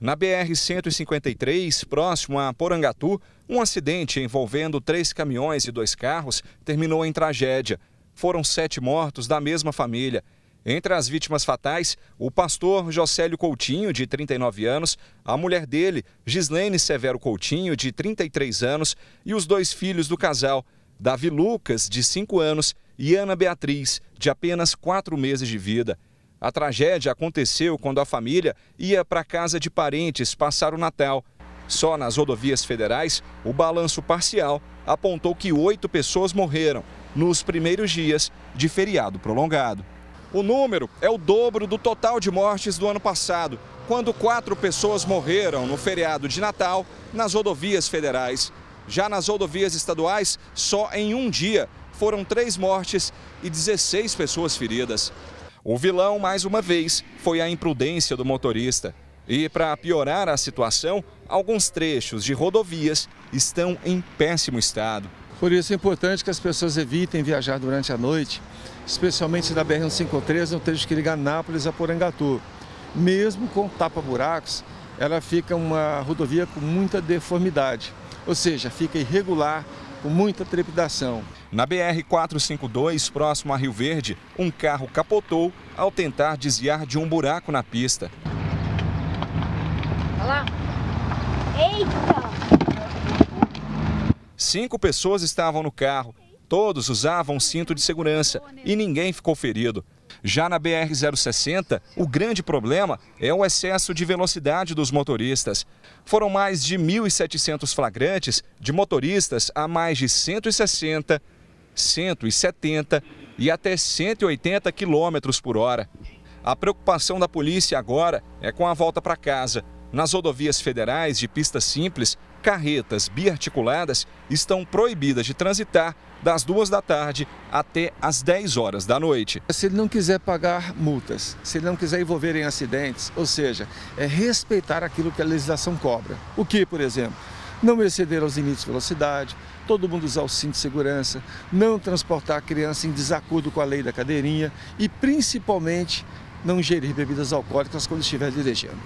Na BR-153, próximo a Porangatu, um acidente envolvendo três caminhões e dois carros terminou em tragédia. Foram sete mortos da mesma família. Entre as vítimas fatais, o pastor Jocélio Coutinho, de 39 anos, a mulher dele, Gislene Severo Coutinho, de 33 anos, e os dois filhos do casal, Davi Lucas, de 5 anos, e Ana Beatriz, de apenas 4 meses de vida. A tragédia aconteceu quando a família ia para casa de parentes passar o Natal. Só nas rodovias federais, o balanço parcial apontou que oito pessoas morreram nos primeiros dias de feriado prolongado. O número é o dobro do total de mortes do ano passado, quando quatro pessoas morreram no feriado de Natal nas rodovias federais. Já nas rodovias estaduais, só em um dia foram três mortes e 16 pessoas feridas. O vilão, mais uma vez, foi a imprudência do motorista. E para piorar a situação, alguns trechos de rodovias estão em péssimo estado. Por isso é importante que as pessoas evitem viajar durante a noite, especialmente na BR-153, no trecho que liga Nápoles a Porangatu. Mesmo com tapa-buracos, ela fica uma rodovia com muita deformidade, ou seja, fica irregular, com muita trepidação. Na BR-452, próximo a Rio Verde, um carro capotou ao tentar desviar de um buraco na pista. Olha lá. Eita! Cinco pessoas estavam no carro. Todos usavam cinto de segurança e ninguém ficou ferido. Já na BR-060, o grande problema é o excesso de velocidade dos motoristas. Foram mais de 1.700 flagrantes de motoristas a mais de 160 170 e até 180 km por hora. A preocupação da polícia agora é com a volta para casa. Nas rodovias federais de pista simples, carretas biarticuladas estão proibidas de transitar das duas da tarde até as 10 horas da noite. Se ele não quiser pagar multas, se ele não quiser envolver em acidentes, ou seja, é respeitar aquilo que a legislação cobra. O que, por exemplo? não exceder aos limites de velocidade, todo mundo usar o cinto de segurança, não transportar a criança em desacordo com a lei da cadeirinha e, principalmente, não ingerir bebidas alcoólicas quando estiver dirigindo.